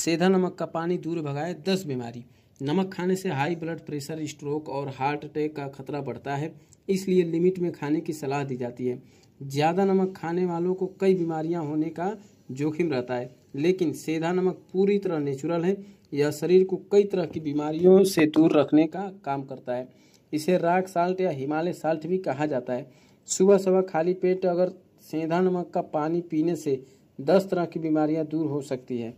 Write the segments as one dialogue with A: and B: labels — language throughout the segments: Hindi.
A: सीधा नमक का पानी दूर भगाए दस बीमारी नमक खाने से हाई ब्लड प्रेशर स्ट्रोक और हार्ट अटैक का खतरा बढ़ता है इसलिए लिमिट में खाने की सलाह दी जाती है ज़्यादा नमक खाने वालों को कई बीमारियां होने का जोखिम रहता है लेकिन सेधा नमक पूरी तरह नेचुरल है यह शरीर को कई तरह की बीमारियों से दूर रखने का काम करता है इसे राग साल्ट या हिमालय साल्ट भी कहा जाता है सुबह सुबह खाली पेट अगर सेंधा नमक का पानी पीने से दस तरह की बीमारियां दूर हो सकती है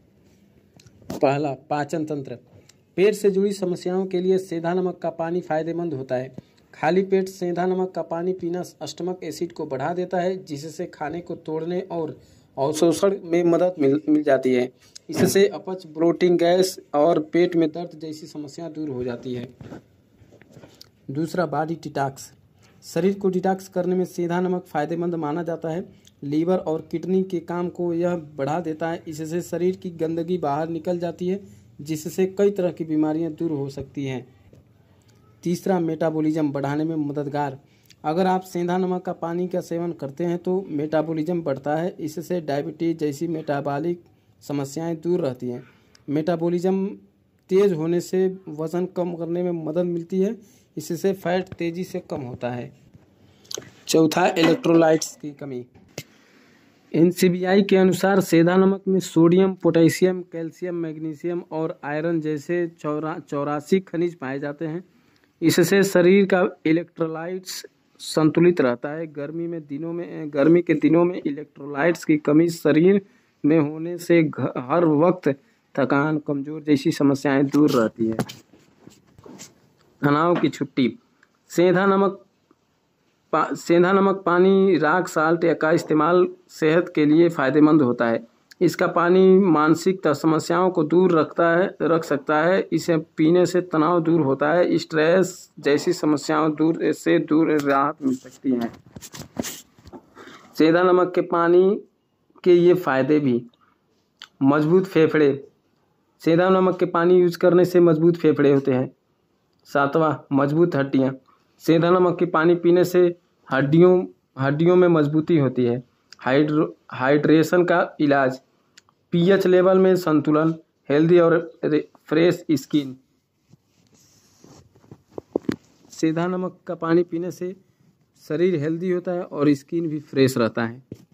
A: पहला पाचन तंत्र पेट से जुड़ी समस्याओं के लिए सेंधा नमक का पानी फायदेमंद होता है खाली पेट सेंधा नमक का पानी पीना अष्टमक एसिड को बढ़ा देता है जिससे खाने को तोड़ने और अवशोषण में मदद मिल मिल जाती है इससे अपच ब्लोटिंग गैस और पेट में दर्द जैसी समस्या दूर हो जाती है दूसरा बॉडी टिटाक्स शरीर को डिटॉक्स करने में सीधा नमक फायदेमंद माना जाता है लीवर और किडनी के काम को यह बढ़ा देता है इससे शरीर की गंदगी बाहर निकल जाती है जिससे कई तरह की बीमारियां दूर हो सकती हैं तीसरा मेटाबॉलिज्म बढ़ाने में मददगार अगर आप सेंधा नमक का पानी का सेवन करते हैं तो मेटाबॉलिज्म बढ़ता है इससे डायबिटीज जैसी मेटाबॉलिक समस्याएं दूर रहती हैं मेटाबॉलिज्म तेज़ होने से वज़न कम करने में मदद मिलती है इससे फैट तेज़ी से कम होता है चौथा इलेक्ट्रोलाइट्स की कमी एन के अनुसार सेधा नमक में सोडियम पोटेशियम कैल्शियम मैग्नीशियम और आयरन जैसे चौरा चौरासी खनिज पाए जाते हैं इससे शरीर का इलेक्ट्रोलाइट्स संतुलित रहता है गर्मी में दिनों में गर्मी के दिनों में इलेक्ट्रोलाइट्स की कमी शरीर में होने से हर वक्त थकान कमजोर जैसी समस्याएं दूर रहती है तनाव की छुट्टी सेंधा नमक सेंधा नमक पानी राख साल्ट या का इस्तेमाल सेहत के लिए फ़ायदेमंद होता है इसका पानी मानसिक समस्याओं को दूर रखता है रख सकता है इसे पीने से तनाव दूर होता है स्ट्रेस जैसी समस्याओं दूर से दूर राहत मिल सकती है सेंधा नमक के पानी के ये फ़ायदे भी मजबूत फेफड़े सेंधा नमक के पानी यूज करने से मजबूत फेफड़े होते हैं सातवां मजबूत हड्डियाँ सेंधा नमक के पानी पीने से हड्डियों हड्डियों में मजबूती होती है हाइड्रो हाइड्रेशन का इलाज पीएच लेवल में संतुलन हेल्दी और फ्रेश स्किन सेंधा नमक का पानी पीने से शरीर हेल्दी होता है और स्किन भी फ्रेश रहता है